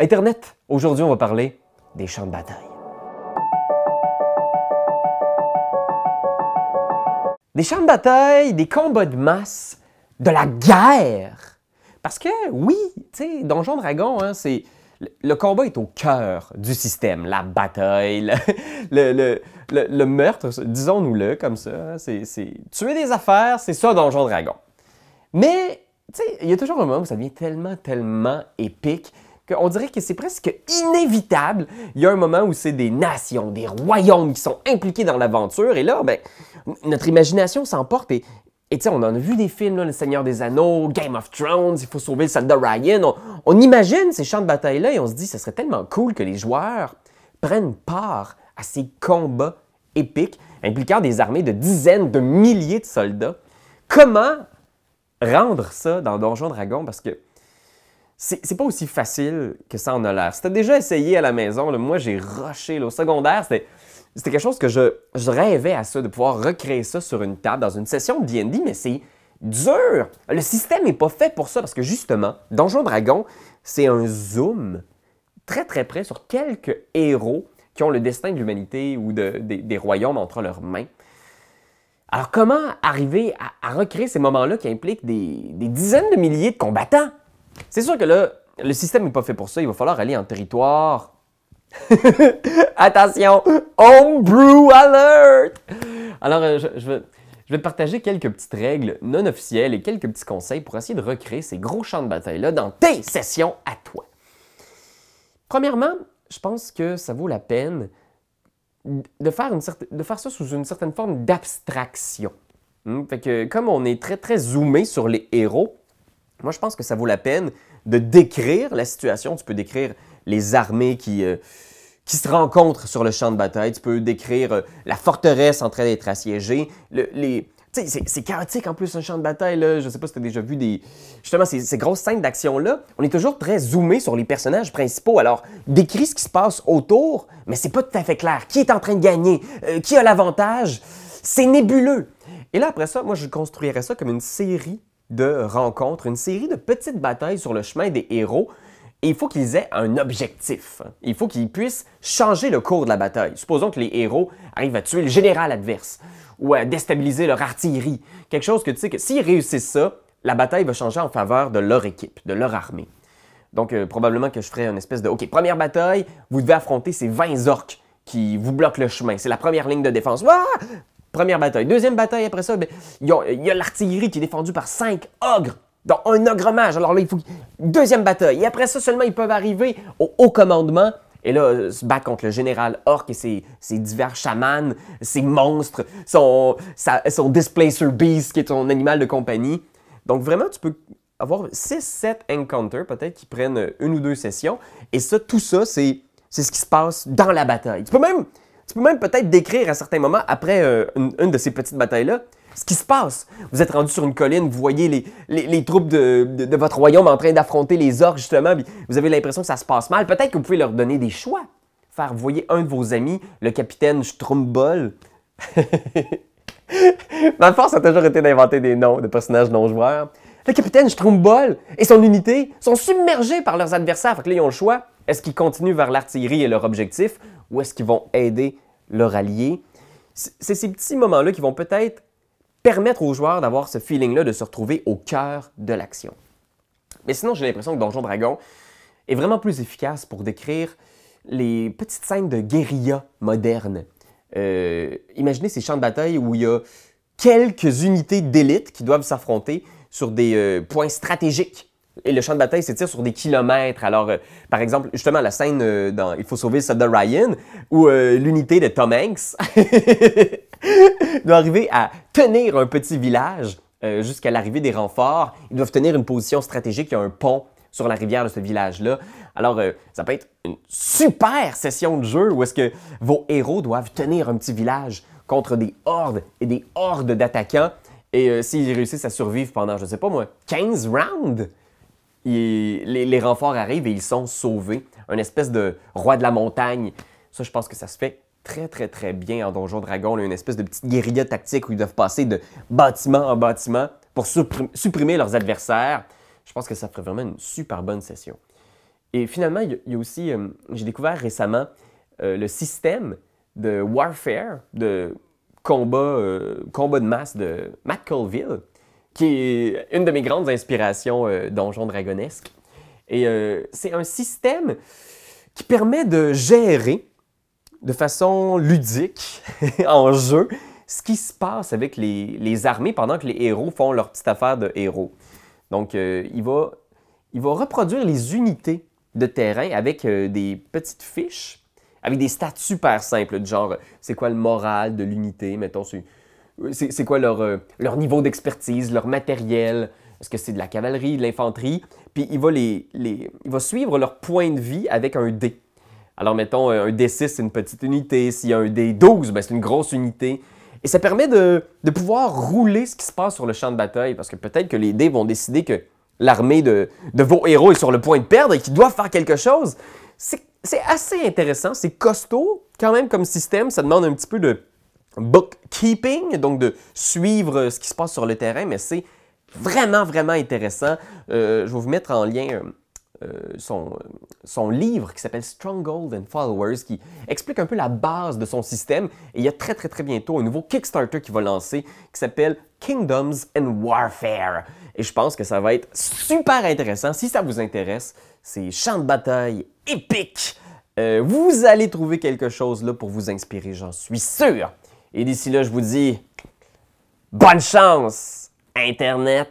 Internet. Aujourd'hui, on va parler des champs de bataille. Des champs de bataille, des combats de masse, de la guerre. Parce que oui, tu sais, Donjon Dragon, hein, c'est le combat est au cœur du système, la bataille, le, meurtre, disons-nous-le comme ça. Hein, c'est tuer des affaires, c'est ça Donjon Dragon. Mais, tu sais, il y a toujours un moment où ça devient tellement, tellement épique. On dirait que c'est presque inévitable. Il y a un moment où c'est des nations, des royaumes qui sont impliqués dans l'aventure. Et là, ben, notre imagination s'emporte et, et tu sais, on en a vu des films, Le Seigneur des Anneaux, Game of Thrones, Il faut sauver le soldat Ryan. On, imagine ces champs de bataille-là et on se dit, ce serait tellement cool que les joueurs prennent part à ces combats épiques impliquant des armées de dizaines de milliers de soldats. Comment rendre ça dans Donjon Dragon? Parce que c'est pas aussi facile que ça en a l'air. C'était déjà essayé à la maison, moi j'ai rushé. au secondaire, c'était quelque chose que je, rêvais à ça, de pouvoir recréer ça sur une table dans une session de D&D, mais c'est dur. Le système n'est pas fait pour ça parce que justement, Donjon Dragon, c'est un zoom très très près sur quelques héros qui ont le destin de l'humanité ou des, royaumes entre leurs mains. Alors comment arriver à, recréer ces moments-là qui impliquent des dizaines de milliers de combattants? C'est sûr que là, le système n'est pas fait pour ça. Il va falloir aller en territoire. Attention, homebrew alert! Alors, euh, je, vais, je, partager quelques petites règles non officielles et quelques petits conseils pour essayer de recréer ces gros champs de bataille-là dans tes sessions à toi. Premièrement, je pense que ça vaut la peine de faire, une de faire ça sous une certaine forme d'abstraction. Hmm, que, comme on est très, très zoomé sur les héros, moi, je pense que ça vaut la peine de décrire la situation. Tu peux décrire les armées qui, euh, qui se rencontrent sur le champ de bataille. Tu peux décrire euh, la forteresse en train d'être assiégée. Le, les... C'est chaotique en plus un champ de bataille. Je ne sais pas si tu as déjà vu des... justement ces, grosses scènes d'action-là. On est toujours très zoomé sur les personnages principaux. Alors, décris ce qui se passe autour, mais c'est pas tout à fait clair. Qui est en train de gagner? Euh, qui a l'avantage? C'est nébuleux. Et là, après ça, moi, je construirais ça comme une série de rencontres, une série de petites batailles sur le chemin des héros. Et il faut qu'ils aient un objectif. Hein. Il faut qu'ils puissent changer le cours de la bataille. Supposons que les héros arrivent à tuer le général adverse ou à déstabiliser leur artillerie. Quelque chose que tu sais que s'ils réussissent ça, la bataille va changer en faveur de leur équipe, de leur armée. Donc euh, probablement que je ferai une espèce de OK, première bataille, vous devez affronter ces 20 orques qui vous bloquent le chemin. C'est la première ligne de défense. Première bataille. Deuxième bataille, après ça, ben, il y a, l'artillerie qui est défendue par cinq ogres. dans un ogre-mage. Alors là, il faut. Deuxième bataille. Et après ça, seulement, ils peuvent arriver au haut commandement et là, euh, se battre contre le général Orc et ses, divers chamans, ses monstres, son, son Displacer Beast, qui est ton animal de compagnie. Donc vraiment, tu peux avoir 6-7 encounters peut-être qui prennent une ou deux sessions. Et ça, tout ça, c'est, c'est ce qui se passe dans la bataille. Tu peux même, tu peux même peut-être décrire à certains moments, après euh, une, de ces petites batailles-là, ce qui se passe. Vous êtes rendu sur une colline, vous voyez les, troupes de, votre royaume en train d'affronter les orques, justement, vous avez l'impression que ça se passe mal. Peut-être que vous pouvez leur donner des choix. Faire, vous voyez, un de vos amis, le capitaine Strumbol. Ma force a toujours été d'inventer des noms de personnages non-joueurs. Le capitaine Strumbol et son unité sont submergés par leurs adversaires. Fait que là, ils ont le choix. Est-ce qu'ils continuent vers l'artillerie et leur objectif où est-ce qu'ils vont aider leur allié. C'est ces petits moments-là qui vont peut-être permettre aux joueurs d'avoir ce feeling-là de se retrouver au cœur de l'action. Mais sinon, j'ai l'impression que Donjon Dragon est vraiment plus efficace pour décrire les petites scènes de guérilla moderne. Euh, imaginez ces champs de bataille où il y a quelques unités d'élite qui doivent s'affronter sur des euh, points stratégiques et le champ de bataille s'étire sur des kilomètres. Alors, euh, par exemple, justement, la scène euh, dans Il faut sauver le soldat Ryan, où euh, l'unité de Tom Hanks doit arriver à tenir un petit village jusqu'à l'arrivée des renforts. Ils doivent tenir une position stratégique. Il y a un pont sur la rivière de ce village-là. Alors, ça peut être une super session de jeu où est-ce que vos héros doivent tenir un petit village contre des hordes et des hordes d'attaquants. Et s'ils réussissent à survivre pendant, je ne sais pas moi, 15 rounds, les, renforts arrivent et ils sont sauvés. Un espèce de roi de la montagne. Ça, je pense que ça se fait très, très, très bien en Donjon Dragon. une espèce de petite guérilla tactique où ils doivent passer de bâtiment en bâtiment pour supprimer leurs adversaires. Je pense que ça ferait vraiment une super bonne session. Et finalement, il y, a aussi, euh, j'ai découvert récemment euh, le système de warfare, de combat, euh, combat de masse de Matt Colville, qui est une de mes grandes inspirations euh, donjon dragonesque. Et euh, c'est un système qui permet de gérer de façon ludique, en jeu, ce qui se passe avec les, armées pendant que les héros font leur petite affaire de héros. Donc, euh, il, va, il va reproduire les unités de terrain avec des petites fiches, avec des stats super simples, du genre, c'est quoi le moral de l'unité, mettons, c'est quoi leur, euh, leur niveau d'expertise, leur matériel, est-ce que c'est de la cavalerie, de l'infanterie, puis il va, les, les, va suivre leur point de vie avec un dé. Alors mettons, euh, un D6, c'est une petite unité, s'il y a un D12, ben, c'est une grosse unité. Et ça permet de, pouvoir rouler ce qui se passe sur le champ de bataille, parce que peut-être que les dés vont décider que l'armée de, de vos héros est sur le point de perdre et qu'ils doivent faire quelque chose. C'est assez intéressant, c'est costaud quand même comme système, ça demande un petit peu de bookkeeping, donc de suivre euh, ce qui se passe sur le terrain, mais c'est vraiment, vraiment intéressant. Euh, je vais vous mettre en lien euh, son, son, livre qui s'appelle Stronghold and Followers, qui explique un peu la base de son système. Et il y a très, très, très bientôt un nouveau Kickstarter qui va lancer, qui s'appelle Kingdoms and Warfare. Et je pense que ça va être super intéressant. Si ça vous intéresse, c'est champ de bataille épique. vous allez trouver quelque chose là pour vous inspirer, j'en suis sûr. Et d'ici là, je vous dis bonne chance, Internet.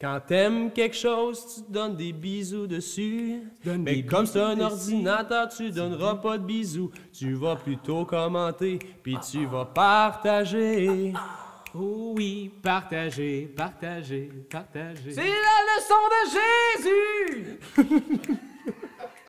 Quand t'aimes quelque chose, tu donnes des bisous dessus. Mais comme c'est un ordinateur, tu donneras pas de bisous. Tu vas plutôt commenter, puis tu vas partager. Oh oui, partager, partager, partager. C'est la leçon de Jésus!